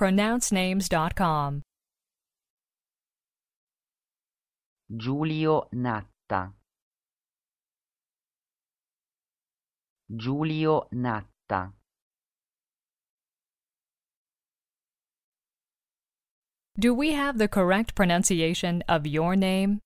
pronouncenames.com. Giulio Natta. Giulio Natta. Do we have the correct pronunciation of your name?